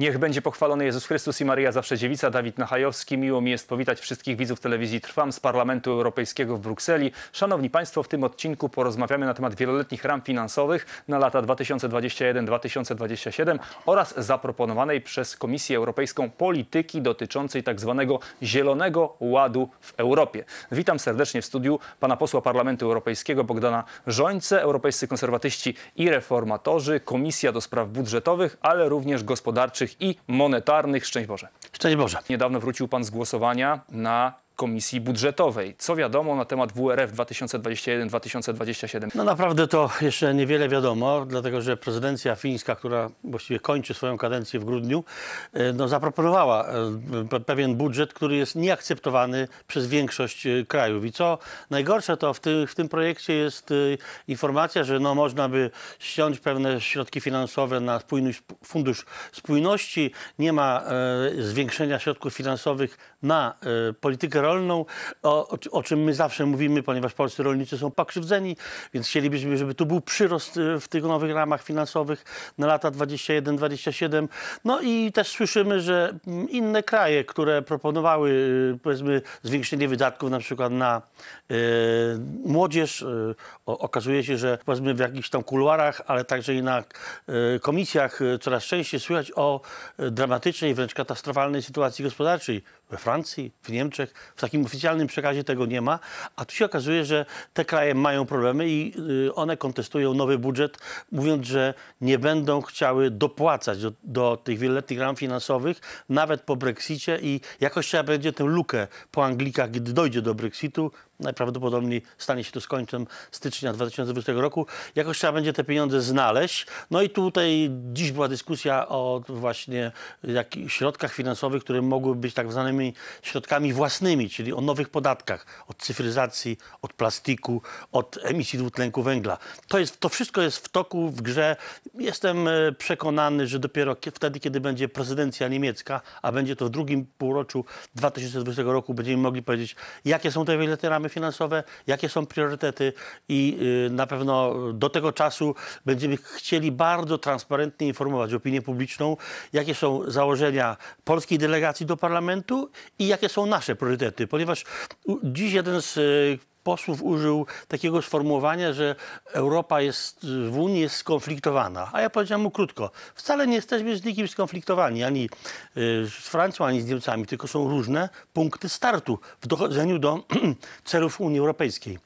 Niech będzie pochwalony Jezus Chrystus i Maria Zawsze Dziewica, Dawid Nachajowski. Miło mi jest powitać wszystkich widzów telewizji Trwam z Parlamentu Europejskiego w Brukseli. Szanowni Państwo, w tym odcinku porozmawiamy na temat wieloletnich ram finansowych na lata 2021-2027 oraz zaproponowanej przez Komisję Europejską polityki dotyczącej tzw. Tak zielonego ładu w Europie. Witam serdecznie w studiu pana posła Parlamentu Europejskiego Bogdana Żońce, Europejscy Konserwatyści i Reformatorzy, Komisja do Spraw Budżetowych, ale również Gospodarczych i monetarnych. Szczęść Boże. Szczęść Boże. Niedawno wrócił Pan z głosowania na Komisji Budżetowej. Co wiadomo na temat WRF 2021-2027? No naprawdę to jeszcze niewiele wiadomo, dlatego że prezydencja fińska, która właściwie kończy swoją kadencję w grudniu, e, no zaproponowała e, pewien budżet, który jest nieakceptowany przez większość e, krajów. I co najgorsze, to w, tym w tym projekcie jest informacja, że no można by ściąć pewne środki finansowe na spójność, fundusz spójności, nie ma zwiększenia środków finansowych na politykę rolną, rolną, o, o, czym my zawsze mówimy, ponieważ polscy rolnicy są pokrzywdzeni, więc chcielibyśmy, żeby tu był przyrost e, w tych nowych ramach finansowych na lata 21-27. No i też słyszymy, że mm, inne kraje, które proponowały e, powiedzmy zwiększenie wydatków na przykład na y, młodzież, y, o, okazuje się, że powiedzmy w jakichś tam kuluarach, ale także i na y, komisjach coraz częściej słychać o dramatycznej, wręcz katastrofalnej sytuacji gospodarczej we Francji, w Niemczech, w takim oficjalnym przekazie tego nie ma, a tu się okazuje, że te kraje mają problemy i y, one kontestują nowy budżet, mówiąc, że nie będą chciały dopłacać do, do tych wieloletnich ram finansowych, nawet po Brexicie i jakoś trzeba będzie tę lukę po Anglikach, gdy dojdzie do Brexitu, najprawdopodobniej stanie się to z końcem stycznia 2020 roku. Jakoś trzeba będzie te pieniądze znaleźć. No i tutaj dziś była dyskusja o właśnie jakich środkach finansowych, które mogły być tak zwanymi środkami własnymi, czyli o nowych podatkach, od cyfryzacji, od plastiku, od emisji dwutlenku węgla. To, jest, to wszystko jest w toku, w grze. Jestem e, przekonany, że dopiero wtedy, kiedy będzie prezydencja niemiecka, a będzie to w drugim półroczu 2020 roku, będziemy mogli powiedzieć, jakie są te wielkie ramy finansowe, jakie są priorytety i y, na pewno do tego czasu będziemy chcieli bardzo transparentnie informować opinię publiczną, jakie są założenia polskiej delegacji do parlamentu i jakie są nasze priorytety, ponieważ dziś jeden z y, posłów użył takiego sformułowania, że Europa jest w Unii jest skonfliktowana. A ja powiedziałem mu krótko, wcale nie jesteśmy z nikim skonfliktowani, ani y, z Francją, ani z Niemcami, tylko są różne punkty startu w dochodzeniu do celów Unii Europejskiej.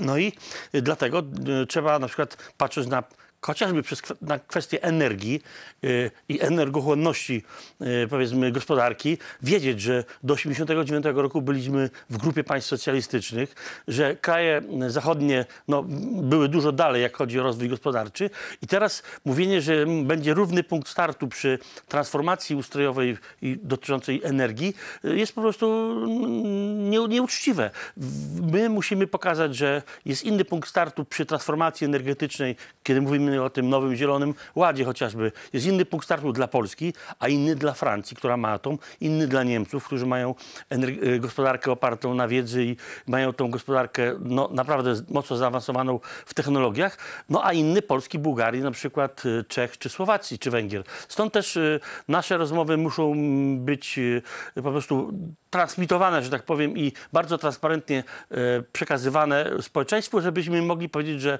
No i dlatego y, trzeba na przykład, patrzeć na chociażby przez, na kwestię energii yy, i energochłonności yy, powiedzmy gospodarki, wiedzieć, że do 1989 roku byliśmy w grupie państw socjalistycznych, że kraje zachodnie no, były dużo dalej, jak chodzi o rozwój gospodarczy i teraz mówienie, że będzie równy punkt startu przy transformacji ustrojowej i dotyczącej energii yy, jest po prostu mm, nie, nieuczciwe. My musimy pokazać, że jest inny punkt startu przy transformacji energetycznej, kiedy mówimy o tym nowym zielonym ładzie chociażby. Jest inny punkt startu dla Polski, a inny dla Francji, która ma atom, inny dla Niemców, którzy mają e, gospodarkę opartą na wiedzy i mają tą gospodarkę no, naprawdę mocno zaawansowaną w technologiach, no a inny Polski, Bułgarii, na przykład e, Czech czy Słowacji czy Węgier. Stąd też e, nasze rozmowy muszą być po prostu transmitowane, że tak powiem, i bardzo transparentnie przekazywane społeczeństwu, żebyśmy mogli powiedzieć, że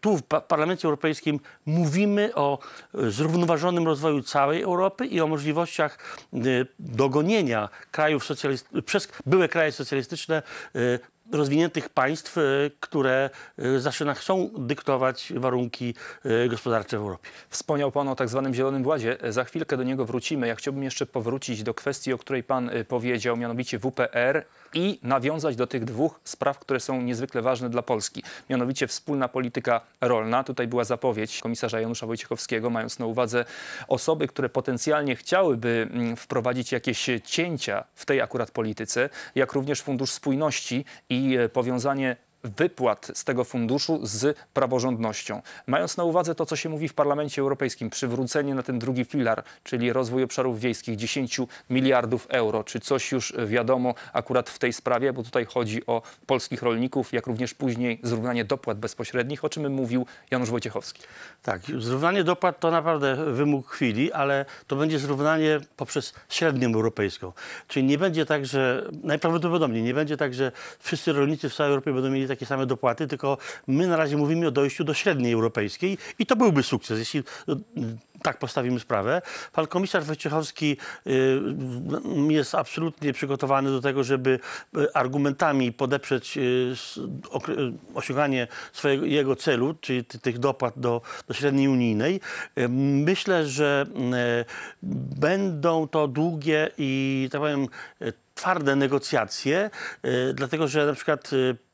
tu w Parlamencie Europejskim mówimy o zrównoważonym rozwoju całej Europy i o możliwościach y, dogonienia krajów socjalistycznych, przez były kraje socjalistyczne y, rozwiniętych państw, y, które y, zaczynają chcą dyktować warunki y, gospodarcze w Europie. Wspomniał Pan o tak zwanym Zielonym Władzie. E, za chwilkę do niego wrócimy. Ja chciałbym jeszcze powrócić do kwestii, o której Pan e, powiedział, mianowicie WPR i nawiązać do tych dwóch spraw, które są niezwykle ważne dla Polski. Mianowicie wspólna polityka rolna. Tutaj była zapowiedź komisarza Janusza Wojciechowskiego, mając na uwadze osoby, które potencjalnie chciałyby mm, wprowadzić jakieś cięcia w tej akurat polityce, jak również Fundusz Spójności i i e, powiązanie wypłat z tego funduszu z praworządnością. Mając na uwadze to, co się mówi w Parlamencie Europejskim, przywrócenie na ten drugi filar, czyli rozwój obszarów wiejskich 10 miliardów euro, czy coś już wiadomo akurat w tej sprawie, bo tutaj chodzi o polskich rolników, jak również później zrównanie dopłat bezpośrednich, o czym mówił Janusz Wojciechowski. Tak, zrównanie dopłat to naprawdę wymóg chwili, ale to będzie zrównanie poprzez średnią europejską. Czyli nie będzie tak, że najprawdopodobniej nie będzie tak, że wszyscy rolnicy w całej Europie będą mieli takie same dopłaty, tylko my na razie mówimy o dojściu do średniej europejskiej i to byłby sukces, jeśli e, tak postawimy sprawę. Pan komisarz Wojciechowski e, jest absolutnie przygotowany do tego, żeby e, argumentami podeprzeć osiąganie swojego jego celu, czyli tych dopłat do, do średniej unijnej. Myślę, że będą to długie i tak powiem twarde negocjacje, dlatego że na przykład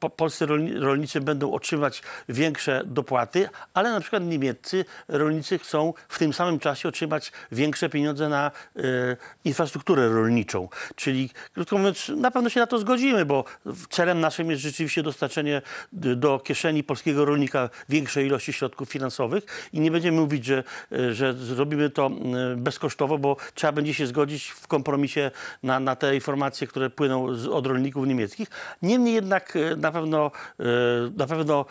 po, polscy rolnicy będą otrzymywać większe dopłaty, ale na przykład niemieccy rolnicy chcą w tym samym czasie otrzymać większe pieniądze na y, infrastrukturę rolniczą. Czyli, krótko mówiąc, na pewno się na to zgodzimy, bo celem naszym jest rzeczywiście dostarczenie do kieszeni polskiego rolnika większej ilości środków finansowych i nie będziemy mówić, że, e, że zrobimy to e, bezkosztowo, bo trzeba będzie się zgodzić w kompromisie na, na te informacje, które płyną z, od rolników niemieckich. Niemniej jednak na pewno, e, na pewno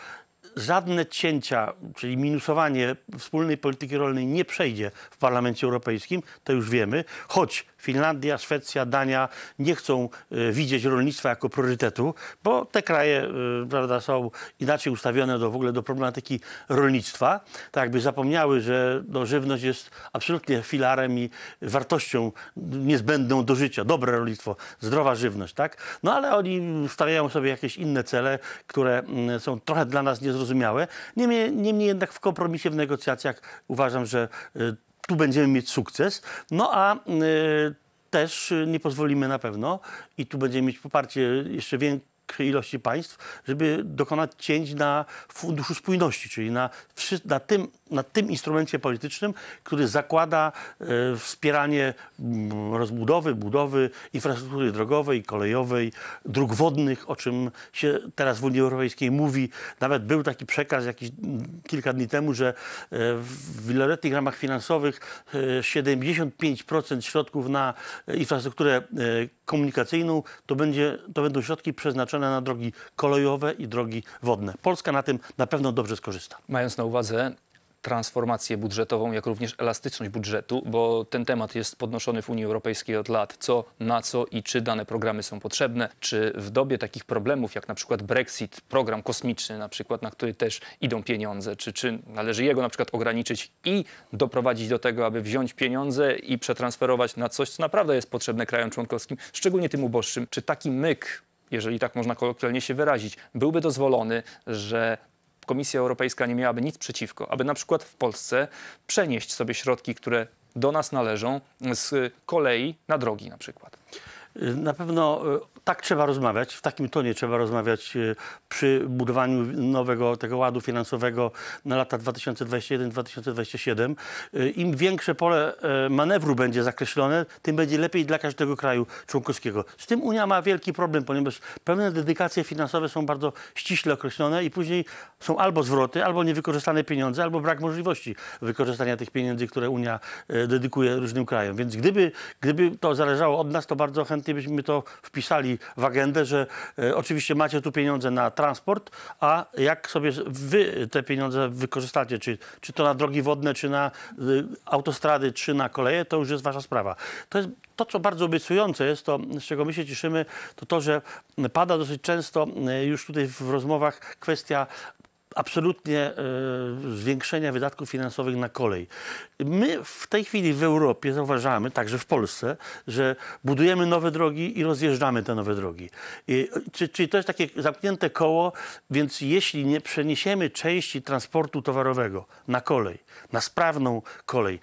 żadne cięcia, czyli minusowanie wspólnej polityki rolnej nie przejdzie w Parlamencie Europejskim, to już wiemy, choć Finlandia, Szwecja, Dania nie chcą e, widzieć rolnictwa jako priorytetu, bo te kraje e, prawda, są inaczej ustawione do, w ogóle do problematyki rolnictwa. Tak jakby zapomniały, że no, żywność jest absolutnie filarem i wartością niezbędną do życia. Dobre rolnictwo, zdrowa żywność, tak? No ale oni stawiają sobie jakieś inne cele, które mm, są trochę dla nas niezrozumiałe. Niemniej, niemniej jednak w kompromisie, w negocjacjach uważam, że e, tu będziemy mieć sukces. No a y, też nie pozwolimy na pewno, i tu będziemy mieć poparcie jeszcze większej ilości państw, żeby dokonać cięć na Funduszu Spójności, czyli na, na tym na tym instrumencie politycznym, który zakłada e, wspieranie mm, rozbudowy, budowy infrastruktury drogowej, kolejowej, dróg wodnych, o czym się teraz w Unii Europejskiej mówi. Nawet był taki przekaz jakiś mm, kilka dni temu, że e, w wieloletnich ramach finansowych 75% e, środków na infrastrukturę komunikacyjną to, będzie, to będą środki przeznaczone na drogi kolejowe i drogi wodne. Polska na tym na pewno dobrze skorzysta. Mając na uwadze transformację budżetową, jak również elastyczność budżetu, bo ten temat jest podnoszony w Unii Europejskiej od lat. Co, na co i czy dane programy są potrzebne, czy w dobie takich problemów jak na przykład Brexit, program kosmiczny na przykład, na który też idą pieniądze, czy, czy należy jego na przykład ograniczyć i doprowadzić do tego, aby wziąć pieniądze i przetransferować na coś, co naprawdę jest potrzebne krajom członkowskim, szczególnie tym uboższym. Czy taki myk jeżeli tak można kolokwialnie się wyrazić, byłby dozwolony, że Komisja Europejska nie miałaby nic przeciwko, aby na przykład w Polsce przenieść sobie środki, które do nas należą, z kolei na drogi na przykład. Na pewno tak trzeba rozmawiać, w takim tonie trzeba rozmawiać y, przy budowaniu nowego tego ładu finansowego na lata 2021-2027. Y, Im większe pole y, manewru będzie zakreślone, tym będzie lepiej dla każdego kraju członkowskiego. Z tym Unia ma wielki problem, ponieważ pewne dedykacje finansowe są bardzo ściśle określone i później są albo zwroty, albo niewykorzystane pieniądze, albo brak możliwości wykorzystania tych pieniędzy, które Unia dedykuje różnym krajom. Więc gdyby, gdyby to zależało od nas, to bardzo chętnie byśmy to wpisali w agendę, że e, oczywiście macie tu pieniądze na transport, a jak sobie wy te pieniądze wykorzystacie, czy, czy to na drogi wodne, czy na e, autostrady, czy na koleje, to już jest wasza sprawa. To jest to, co bardzo obiecujące jest, to z czego my się cieszymy, to to, że pada dosyć często e, już tutaj w rozmowach kwestia absolutnie e, zwiększenia wydatków finansowych na kolej. My w tej chwili w Europie zauważamy, także w Polsce, że budujemy nowe drogi i rozjeżdżamy te nowe drogi. Czyli to jest takie zamknięte koło, więc jeśli nie przeniesiemy części transportu towarowego na kolej, na sprawną kolej,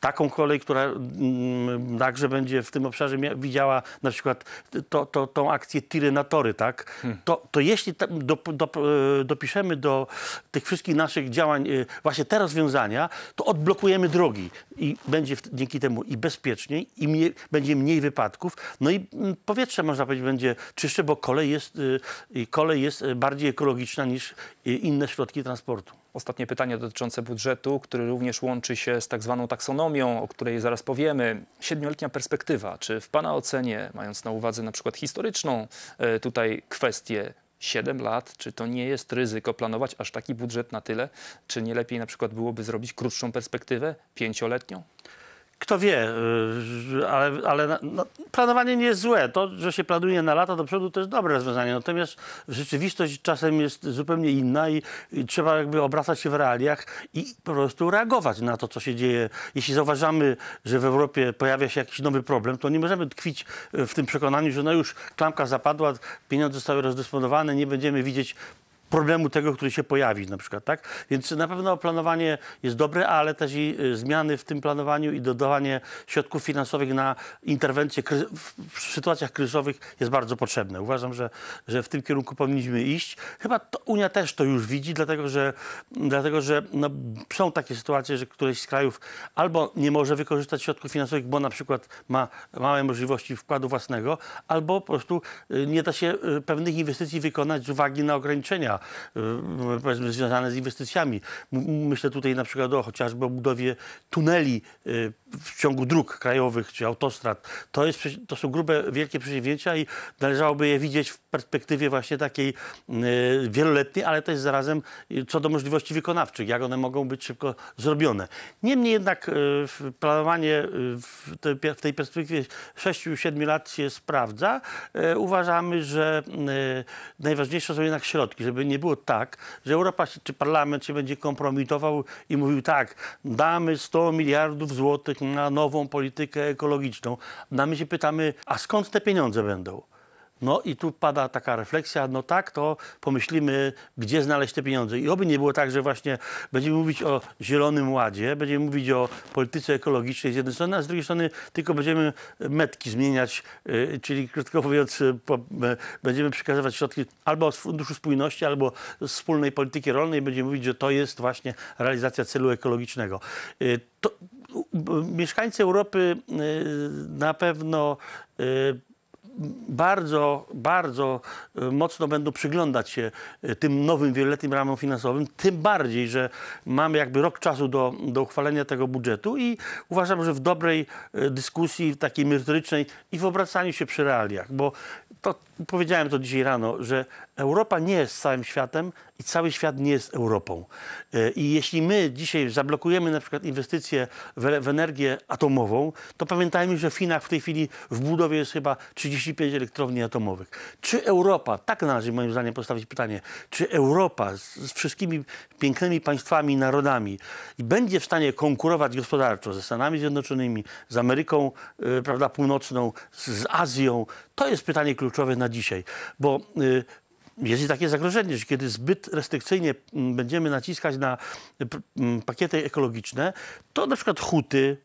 taką kolej, która mm, także będzie w tym obszarze widziała na przykład to, to, tą akcję tiry na tory, tak? Hmm. To, to jeśli do, do, e, dopiszemy do tych wszystkich naszych działań, y, właśnie te rozwiązania, to odblokujemy drogi i będzie dzięki temu i bezpieczniej, i mniej, będzie mniej wypadków. No i mm, powietrze, można powiedzieć, będzie czystsze, bo kolej jest, y, kolej jest y, bardziej ekologiczna niż inne środki transportu. Ostatnie pytanie dotyczące budżetu, który również łączy się z tak zwaną taksonomią, o której zaraz powiemy. Siedmioletnia perspektywa. Czy w Pana ocenie, mając na uwadze na przykład historyczną tutaj kwestię, 7 lat, czy to nie jest ryzyko planować aż taki budżet na tyle? Czy nie lepiej na przykład byłoby zrobić krótszą perspektywę, pięcioletnią? Kto wie, y, ale, ale no, planowanie nie jest złe. To, że się planuje na lata do przodu, to jest dobre rozwiązanie. Natomiast rzeczywistość czasem jest zupełnie inna i, i trzeba jakby obracać się w realiach i po prostu reagować na to, co się dzieje. Jeśli zauważamy, że w Europie pojawia się jakiś nowy problem, to nie możemy tkwić y, w tym przekonaniu, że no już klamka zapadła, pieniądze zostały rozdysponowane, nie będziemy widzieć problemu tego, który się pojawi na przykład, tak? Więc na pewno planowanie jest dobre, ale też i y, zmiany w tym planowaniu i dodawanie środków finansowych na interwencje w sytuacjach kryzysowych jest bardzo potrzebne. Uważam, że, że w tym kierunku powinniśmy iść. Chyba to Unia też to już widzi, dlatego że, dlatego, że no, są takie sytuacje, że któreś z krajów albo nie może wykorzystać środków finansowych, bo na przykład ma małe możliwości wkładu własnego, albo po prostu y, nie da się y, pewnych inwestycji wykonać z uwagi na ograniczenia Y, no, powiedzmy związane z inwestycjami. Myślę tutaj na przykład o chociażby o budowie tuneli y, w ciągu dróg krajowych czy autostrad. To, jest, to są grube, wielkie przedsięwzięcia i należałoby je widzieć w perspektywie właśnie takiej y, wieloletniej, ale też zarazem co do możliwości wykonawczych, jak one mogą być szybko zrobione. Niemniej jednak planowanie w tej perspektywie 6-7 lat się sprawdza. Uważamy, że najważniejsze są jednak środki, żeby nie było tak, że Europa czy parlament się będzie kompromitował i mówił tak, damy 100 miliardów złotych na nową politykę ekologiczną. A my się pytamy, a skąd te pieniądze będą? No i tu pada taka refleksja, no tak, to pomyślimy, gdzie znaleźć te pieniądze. I oby nie było tak, że właśnie będziemy mówić o Zielonym Ładzie, będziemy mówić o polityce ekologicznej z jednej strony, a z drugiej strony tylko będziemy metki zmieniać, y, czyli krótko mówiąc, y, y, będziemy przekazywać środki albo z Funduszu Spójności, albo z wspólnej polityki rolnej, będziemy mówić, że to jest właśnie realizacja celu ekologicznego. To, mieszkańcy Europy na pewno bardzo, bardzo e, mocno będą przyglądać się e, tym nowym wieloletnim ramom finansowym, tym bardziej, że mamy jakby rok czasu do, do uchwalenia tego budżetu i uważam, że w dobrej e, dyskusji, takiej merytorycznej i w obracaniu się przy realiach, bo to powiedziałem to dzisiaj rano, że Europa nie jest całym światem i cały świat nie jest Europą. E, I jeśli my dzisiaj zablokujemy na przykład inwestycje w, w energię atomową, to pamiętajmy, że w Chinach w tej chwili w budowie jest chyba 35 elektrowni atomowych. Czy Europa, tak należy moim zdaniem postawić pytanie, czy Europa z, z wszystkimi pięknymi państwami i narodami będzie w stanie konkurować gospodarczo ze Stanami Zjednoczonymi, z Ameryką e, prawda, Północną, z, z Azją? To jest pytanie kluczowe na na dzisiaj, bo y, jest i takie zagrożenie, że kiedy zbyt restrykcyjnie mm, będziemy naciskać na y, mm, pakiety ekologiczne, to na przykład huty,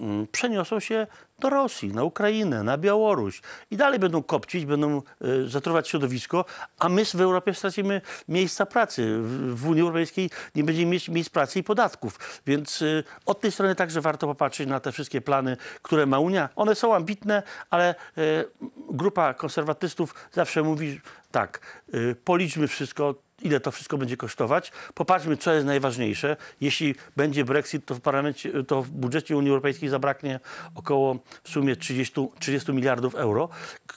Mm, przeniosą się do Rosji, na Ukrainę, na Białoruś i dalej będą kopcić, będą e, zatruwać środowisko, a my w Europie stracimy miejsca pracy. W, Unii Europejskiej nie będziemy mieć miejsc pracy i podatków. Więc e, od tej strony także warto popatrzeć na te wszystkie plany, które ma Unia. One są ambitne, ale e, grupa konserwatystów zawsze mówi tak, policzmy wszystko, ile to wszystko będzie kosztować. Popatrzmy, co jest najważniejsze. Jeśli będzie Brexit, to w, parlamencie, to w budżecie Unii Europejskiej zabraknie około w sumie 30, 30 miliardów euro.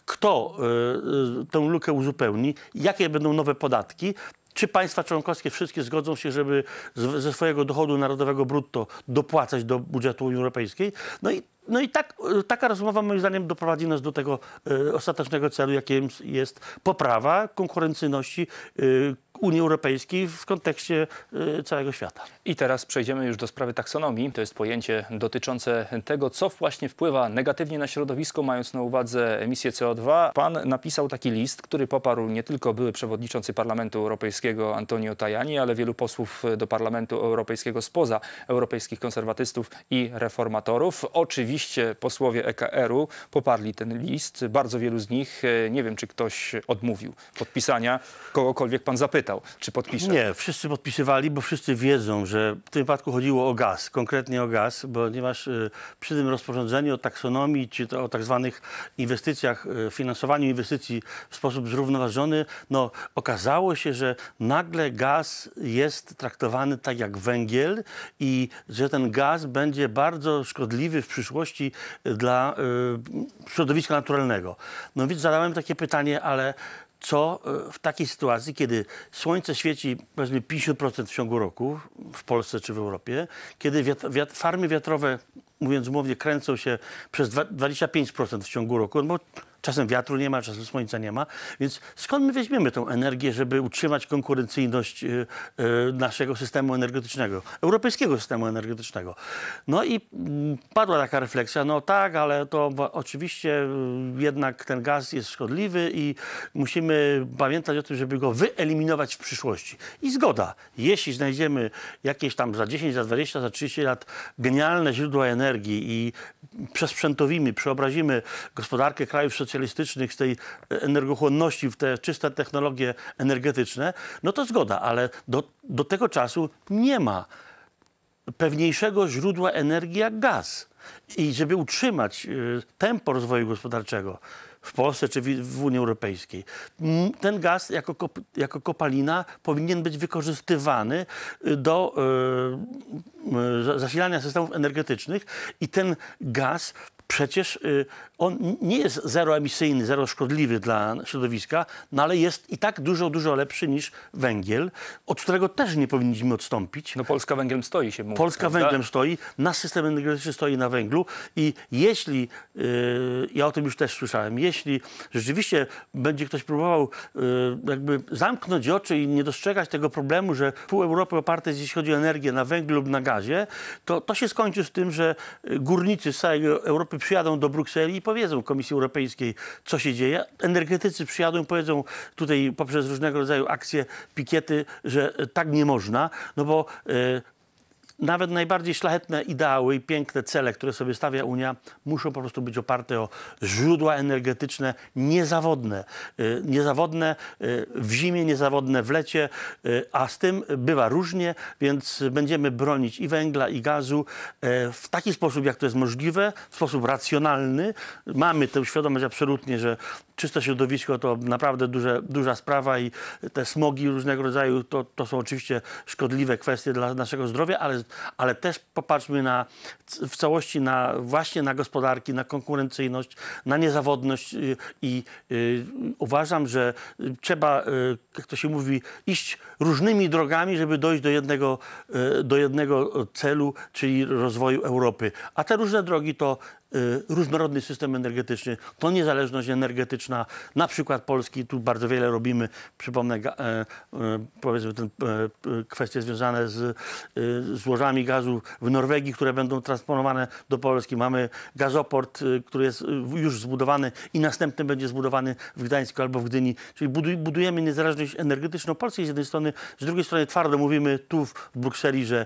Kto y, y, tę lukę uzupełni? Jakie będą nowe podatki? Czy państwa członkowskie wszystkie zgodzą się, żeby z, ze swojego dochodu narodowego brutto dopłacać do budżetu Unii Europejskiej? No i no i tak, y, taka rozmowa moim zdaniem doprowadzi nas do tego y, ostatecznego celu, jakim jest poprawa konkurencyjności y, Unii Europejskiej w kontekście y, całego świata. I teraz przejdziemy już do sprawy taksonomii. To jest pojęcie dotyczące tego, co właśnie wpływa negatywnie na środowisko, mając na uwadze emisję CO2. Pan napisał taki list, który poparł nie tylko były przewodniczący Parlamentu Europejskiego Antonio Tajani, ale wielu posłów do Parlamentu Europejskiego spoza europejskich konserwatystów i reformatorów. Oczywiście rzeczywiście posłowie EKR-u poparli ten list. Bardzo wielu z nich, e, nie wiem czy ktoś odmówił podpisania, kogokolwiek pan zapytał, czy podpisze. Nie, wszyscy podpisywali, bo wszyscy wiedzą, że w tym wypadku chodziło o gaz, konkretnie o gaz, ponieważ e, przy tym rozporządzeniu o taksonomii, czy to o tak zwanych inwestycjach, e, finansowaniu inwestycji w sposób zrównoważony, no okazało się, że nagle gaz jest traktowany tak jak węgiel i że ten gaz będzie bardzo szkodliwy w przyszłości dla y, środowiska naturalnego. No więc zadałem takie pytanie, ale co y, w takiej sytuacji, kiedy słońce świeci powiedzmy 50% w ciągu roku w Polsce czy w Europie, kiedy wiatr, wiatr, farmy wiatrowe, mówiąc umownie, kręcą się przez 25% w ciągu roku, no bo Czasem wiatru nie ma, czasem słońca nie ma. Więc skąd my weźmiemy tą energię, żeby utrzymać konkurencyjność y, y, naszego systemu energetycznego, europejskiego systemu energetycznego? No i mm, padła taka refleksja, no tak, ale to oczywiście y, jednak ten gaz jest szkodliwy i musimy pamiętać o tym, żeby go wyeliminować w przyszłości. I zgoda, jeśli znajdziemy jakieś tam za 10, za 20, za 30 lat genialne źródła energii i przesprzętowimy, przeobrazimy gospodarkę krajów socjalistycznych, z tej energochłonności w te czyste technologie energetyczne, no to zgoda, ale do, do tego czasu nie ma pewniejszego źródła energii jak gaz. I żeby utrzymać y, tempo rozwoju gospodarczego w Polsce czy w Unii Europejskiej, ten gaz jako, kop, jako kopalina powinien być wykorzystywany y, do y, zasilania systemów energetycznych i ten gaz przecież on nie jest zeroemisyjny, zero szkodliwy dla środowiska, no ale jest i tak dużo, dużo lepszy niż węgiel, od którego też nie powinniśmy odstąpić. No Polska węglem stoi się mówi. Polska prawda? węglem stoi, nasz system energetyczny stoi na węglu i jeśli, yy, ja o tym już też słyszałem, jeśli rzeczywiście będzie ktoś próbował yy, jakby zamknąć oczy i nie dostrzegać tego problemu, że pół Europy oparte jest, jeśli chodzi o energię, na węglu lub na gazie, to to się skończy z tym, że y, górnicy z całej Europy przyjadą do Brukseli i powiedzą Komisji Europejskiej, co się dzieje. Energetycy przyjadą i powiedzą tutaj poprzez różnego rodzaju akcje, pikiety, że tak nie można, no bo e, nawet najbardziej szlachetne ideały i piękne cele, które sobie stawia Unia, muszą po prostu być oparte o źródła energetyczne niezawodne. Y, niezawodne y, w zimie, niezawodne w lecie, y, a z tym bywa różnie, więc będziemy bronić i węgla, i gazu w taki sposób, jak to jest możliwe, w sposób racjonalny. Mamy tę świadomość absolutnie, że czyste środowisko to naprawdę duże, duża sprawa i te smogi różnego rodzaju to, to są oczywiście szkodliwe kwestie dla naszego zdrowia, ale, ale też popatrzmy na, w całości na, właśnie na gospodarki, na konkurencyjność, na niezawodność i, y, i y, uważam, że y, trzeba, y, jak to się mówi, iść różnymi drogami, żeby dojść do jednego, do jednego celu, czyli rozwoju Europy. A te różne drogi to Y, różnorodny system energetyczny, to niezależność energetyczna, na przykład Polski, tu bardzo wiele robimy, przypomnę e, e, powiedzmy ten, e, kwestie związane z złożami gazu w Norwegii, które będą transponowane do Polski. Mamy gazoport, y, który jest y, już zbudowany i następny będzie zbudowany w Gdańsku albo w Gdyni. Czyli budujemy niezależność energetyczną Polski z jednej strony, z drugiej strony twardo mówimy tu w Brukseli, że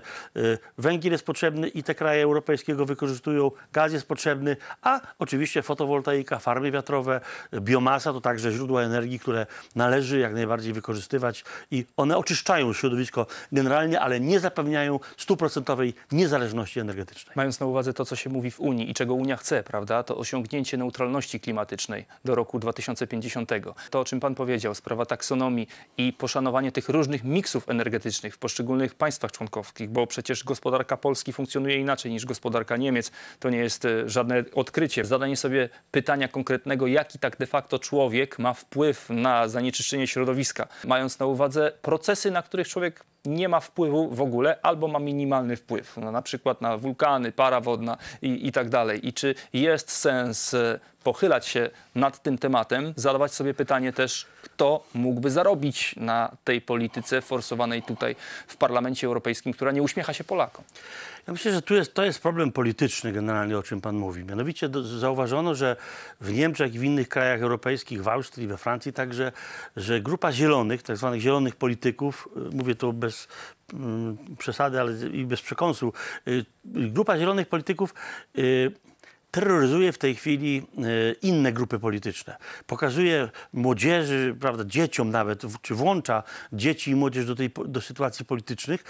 węgiel jest potrzebny i te kraje europejskie go wykorzystują, gaz jest potrzebny, potrzebny, a oczywiście fotowoltaika, farmy wiatrowe, biomasa to także źródła energii, które należy jak najbardziej wykorzystywać i one oczyszczają środowisko generalnie, ale nie zapewniają stuprocentowej niezależności energetycznej. Mając na uwadze to, co się mówi w Unii i czego Unia chce, prawda, to osiągnięcie neutralności klimatycznej do roku 2050. To, o czym Pan powiedział, sprawa taksonomii i poszanowanie tych różnych miksów energetycznych w poszczególnych państwach członkowskich, bo przecież gospodarka Polski funkcjonuje inaczej niż gospodarka Niemiec. To nie jest e, żadna żadne odkrycie. Zadanie sobie pytania konkretnego, jaki tak de facto człowiek ma wpływ na zanieczyszczenie środowiska, mając na uwadze procesy, na których człowiek nie ma wpływu w ogóle albo ma minimalny wpływ, no, na przykład na wulkany, para wodna i, i tak dalej. I czy jest sens e, pochylać się nad tym tematem, zadawać sobie pytanie też, kto mógłby zarobić na tej polityce forsowanej tutaj w Parlamencie Europejskim, która nie uśmiecha się Polakom? Ja myślę, że tu jest, to jest problem polityczny generalnie, o czym pan mówi. Mianowicie do, zauważono, że w Niemczech i w innych krajach europejskich, w Austrii, we Francji także, że grupa zielonych, tak zwanych zielonych polityków, y, mówię to bez mm, przesady, ale i bez przekąsu, y, grupa zielonych polityków y, terroryzuje w tej chwili e, inne grupy polityczne. Pokazuje młodzieży, prawda, dzieciom nawet, czy włącza dzieci i młodzież do, tej, do sytuacji politycznych.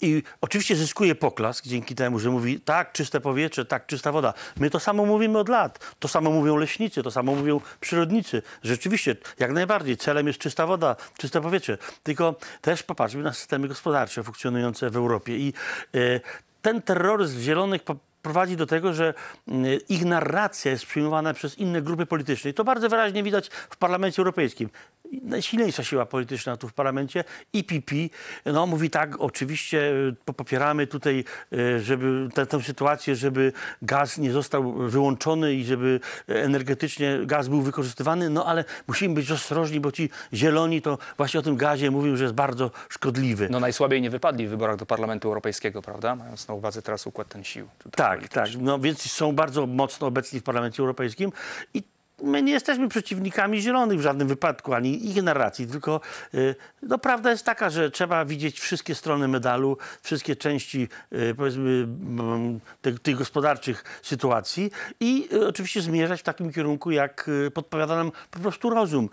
I oczywiście zyskuje poklask dzięki temu, że mówi tak, czyste powietrze, tak, czysta woda. My to samo mówimy od lat. To samo mówią leśnicy, to samo mówią przyrodnicy. Rzeczywiście, jak najbardziej, celem jest czysta woda, czyste powietrze. Tylko też popatrzmy na systemy gospodarcze funkcjonujące w Europie. I y, ten terroryzm zielonych prowadzi do tego, że mm, ich narracja jest przyjmowana przez inne grupy polityczne. I to bardzo wyraźnie widać w Parlamencie Europejskim najsilniejsza siła polityczna tu w parlamencie, IPP, no mówi tak, oczywiście e, popieramy tutaj, e, żeby tę, tę sytuację, żeby gaz nie został wyłączony i żeby energetycznie gaz był wykorzystywany, no ale musimy być ostrożni, bo ci zieloni to właśnie o tym gazie mówią że jest bardzo szkodliwy. No najsłabiej nie wypadli w wyborach do Parlamentu Europejskiego, prawda? Mając na uwadze teraz układ ten sił. Tak, tak. No więc są bardzo mocno obecni w Parlamencie Europejskim i My nie jesteśmy przeciwnikami zielonych w żadnym wypadku, ani ich narracji, tylko y, no, prawda jest taka, że trzeba widzieć wszystkie strony medalu, wszystkie części y, powiedzmy mm, tych, tych gospodarczych sytuacji i y, oczywiście zmierzać w takim kierunku, jak podpowiada nam po prostu rozum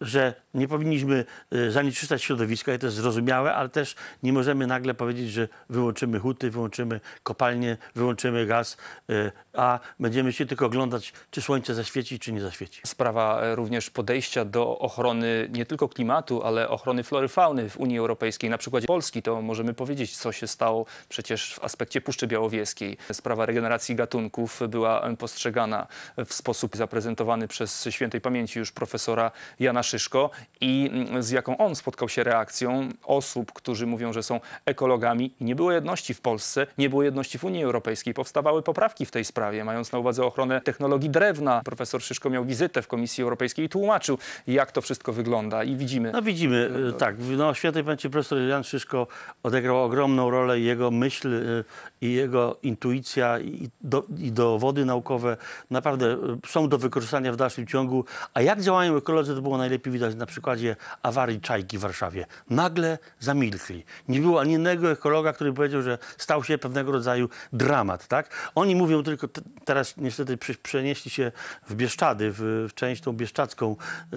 że nie powinniśmy y, zanieczyszczać środowiska i to jest zrozumiałe, ale też nie możemy nagle powiedzieć, że wyłączymy huty, wyłączymy kopalnie, wyłączymy gaz, y, a będziemy się tylko oglądać, czy słońce zaświeci, czy nie zaświeci. Sprawa e, również podejścia do ochrony nie tylko klimatu, ale ochrony flory fauny w Unii Europejskiej. Na w Polski to możemy powiedzieć, co się stało przecież w aspekcie Puszczy Białowieskiej. Sprawa regeneracji gatunków była postrzegana w sposób zaprezentowany przez świętej pamięci już profesora Jana Szyszko i mm, z jaką on spotkał się reakcją osób, którzy mówią, że są ekologami. Nie było jedności w Polsce, nie było jedności w Unii Europejskiej. Powstawały poprawki w tej sprawie, mając na uwadze ochronę technologii drewna. Profesor Szyszko miał wizytę w Komisji Europejskiej i tłumaczył, jak to wszystko wygląda i widzimy. No widzimy, e, e, tak. No, świętej pamięci profesor Jan Szyszko odegrał ogromną rolę jego myśl e, i jego intuicja i, do, i dowody naukowe naprawdę są do wykorzystania w dalszym ciągu. A jak działają ekolodzy, to było najlepiej najlepiej widać na przykładzie awarii Czajki w Warszawie. Nagle zamilkli. Nie było ani jednego ekologa, który powiedział, że stał się pewnego rodzaju dramat. Tak? Oni mówią tylko, teraz niestety przenieśli się w Bieszczady, w, w część tą bieszczadzką y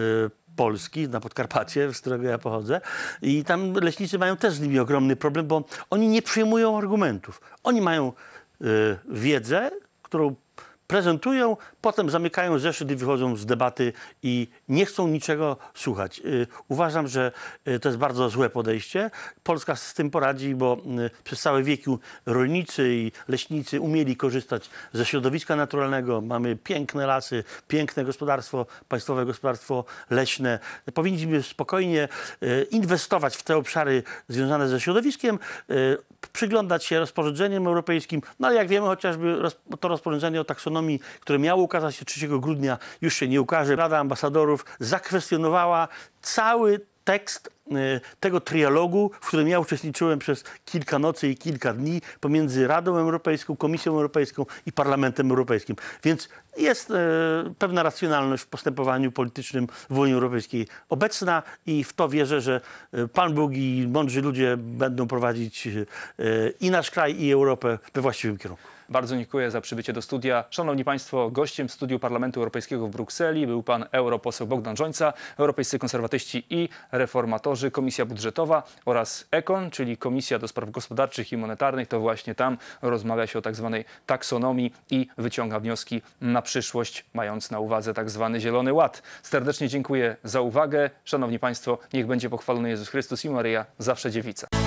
Polski, na Podkarpacie, z którego ja pochodzę. I tam leśnicy mają też z nimi ogromny problem, bo oni nie przyjmują argumentów. Oni mają y, wiedzę, którą prezentują, potem zamykają zeszyt i wychodzą z debaty i nie chcą niczego słuchać. Y, uważam, że y, to jest bardzo złe podejście. Polska z tym poradzi, bo y, przez całe wieki rolnicy i leśnicy umieli korzystać ze środowiska naturalnego. Mamy piękne lasy, piękne gospodarstwo, państwowe gospodarstwo leśne. Powinniśmy spokojnie inwestować w te obszary związane ze środowiskiem, przyglądać się rozporządzeniem europejskim. No ale jak wiemy, chociażby to rozporządzenie o taksonomii które miało ukazać się 3 grudnia, już się nie ukaże. Rada Ambasadorów zakwestionowała cały tekst y, tego trialogu, w którym ja uczestniczyłem przez kilka nocy i kilka dni pomiędzy Radą Europejską, Komisją Europejską i Parlamentem Europejskim. Więc jest y, pewna racjonalność w postępowaniu politycznym w Unii Europejskiej obecna i w to wierzę, że y, Pan Bóg i mądrzy ludzie będą prowadzić i nasz kraj, i Europę we właściwym kierunku. Bardzo dziękuję za przybycie do studia. Szanowni Państwo, gościem w studiu Parlamentu Europejskiego w Brukseli był pan europoseł Bogdan Żońca, Europejscy Konserwatyści i Reformatorzy, Komisja Budżetowa oraz EKON, czyli Komisja do Spraw Gospodarczych i Monetarnych. To właśnie tam rozmawia się o tak zwanej taksonomii i wyciąga wnioski na przyszłość, mając na uwadze tak zwany Zielony Ład. Serdecznie dziękuję za uwagę. Szanowni Państwo, niech będzie pochwalony Jezus Chrystus i Maryja, zawsze dziewica.